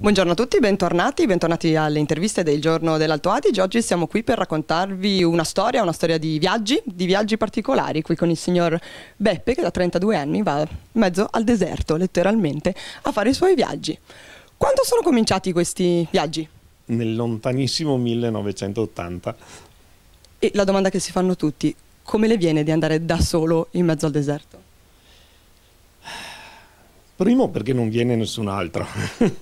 Buongiorno a tutti, bentornati, bentornati alle interviste del giorno dell'Alto Adige. Oggi siamo qui per raccontarvi una storia, una storia di viaggi, di viaggi particolari, qui con il signor Beppe che da 32 anni va in mezzo al deserto, letteralmente, a fare i suoi viaggi. Quando sono cominciati questi viaggi? Nel lontanissimo 1980. E la domanda che si fanno tutti, come le viene di andare da solo in mezzo al deserto? Primo perché non viene nessun altro,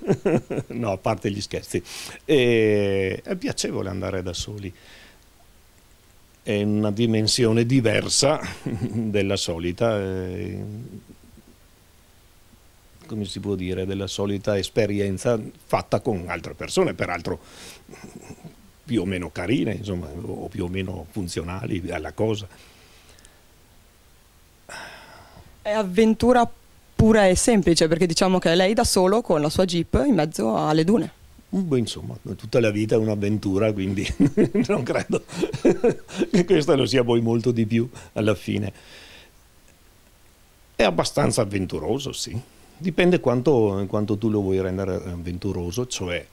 no, a parte gli scherzi. E, è piacevole andare da soli, è una dimensione diversa della solita, eh, come si può dire, della solita esperienza fatta con altre persone, peraltro più o meno carine, insomma, o più o meno funzionali alla cosa. È avventura pura e semplice, perché diciamo che lei da solo con la sua jeep in mezzo alle dune. Mm, beh, insomma, tutta la vita è un'avventura, quindi non credo che questa lo sia poi molto di più alla fine. È abbastanza avventuroso, sì. Dipende quanto, quanto tu lo vuoi rendere avventuroso, cioè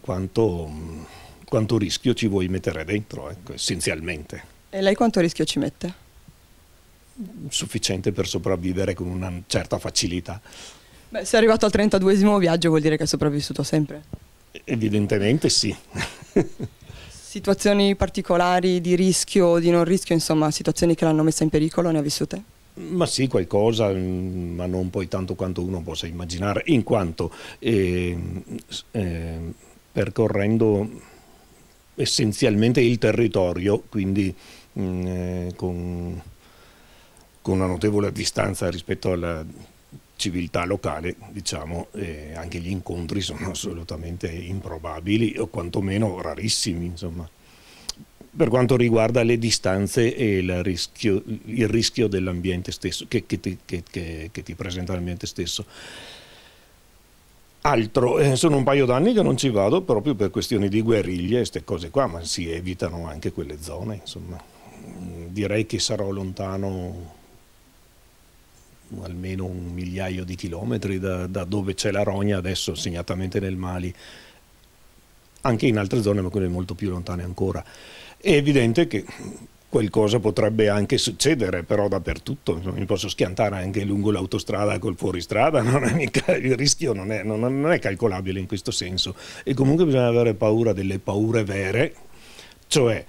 quanto, quanto, rischio ci vuoi mettere dentro, ecco, essenzialmente. E lei quanto rischio ci mette? sufficiente per sopravvivere con una certa facilità. Beh, se è arrivato al 32 esimo viaggio vuol dire che è sopravvissuto sempre? Evidentemente sì. situazioni particolari di rischio o di non rischio, insomma, situazioni che l'hanno messa in pericolo, ne ha vissute? Ma sì, qualcosa, ma non poi tanto quanto uno possa immaginare, in quanto eh, eh, percorrendo essenzialmente il territorio, quindi mm, eh, con con una notevole distanza rispetto alla civiltà locale, diciamo, eh, anche gli incontri sono assolutamente improbabili o quantomeno rarissimi, insomma. Per quanto riguarda le distanze e il rischio, rischio dell'ambiente stesso, che, che, ti, che, che ti presenta l'ambiente stesso. Altro, eh, sono un paio d'anni che non ci vado proprio per questioni di guerriglia e queste cose qua, ma si evitano anche quelle zone, insomma. Mm, direi che sarò lontano almeno un migliaio di chilometri da, da dove c'è la rogna adesso, segnatamente nel Mali, anche in altre zone, ma quelle molto più lontane ancora. È evidente che qualcosa potrebbe anche succedere, però dappertutto, mi posso schiantare anche lungo l'autostrada col fuoristrada, mica, il rischio non è, non, non è calcolabile in questo senso. E comunque bisogna avere paura delle paure vere, cioè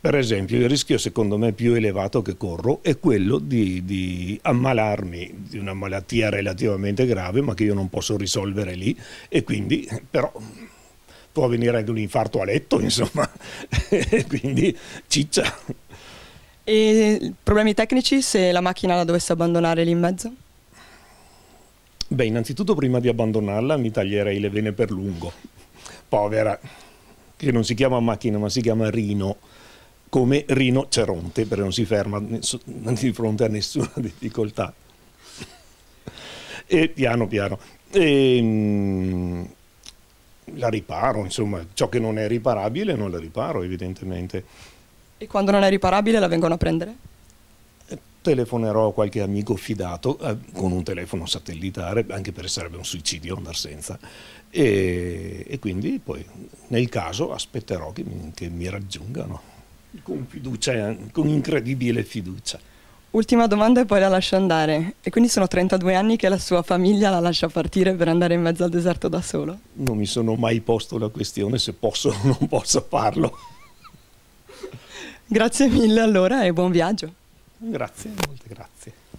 per esempio, il rischio secondo me più elevato che corro è quello di, di, ammalarmi di una malattia relativamente grave, ma che io non posso risolvere lì, e quindi però può venire anche un infarto a letto, insomma, e quindi ciccia. E problemi tecnici se la macchina la dovesse abbandonare lì in mezzo? Beh, innanzitutto prima di abbandonarla mi taglierei le vene per lungo. Povera, che non si chiama macchina ma si chiama Rino come Rino Ceronte, perché non si ferma di fronte a nessuna difficoltà. E piano piano. E, ehm, la riparo, insomma, ciò che non è riparabile non la riparo, evidentemente. E quando non è riparabile la vengono a prendere? Eh, telefonerò a qualche amico fidato eh, con un telefono satellitare, anche perché sarebbe un suicidio andare senza. E, e quindi poi, nel caso, aspetterò che mi, che mi raggiungano con fiducia, con incredibile fiducia. Ultima domanda e poi la lascio andare. E quindi sono 32 anni che la sua famiglia la lascia partire per andare in mezzo al deserto da solo? Non mi sono mai posto la questione se posso o non posso farlo. Grazie mille allora e buon viaggio. Grazie, molte grazie.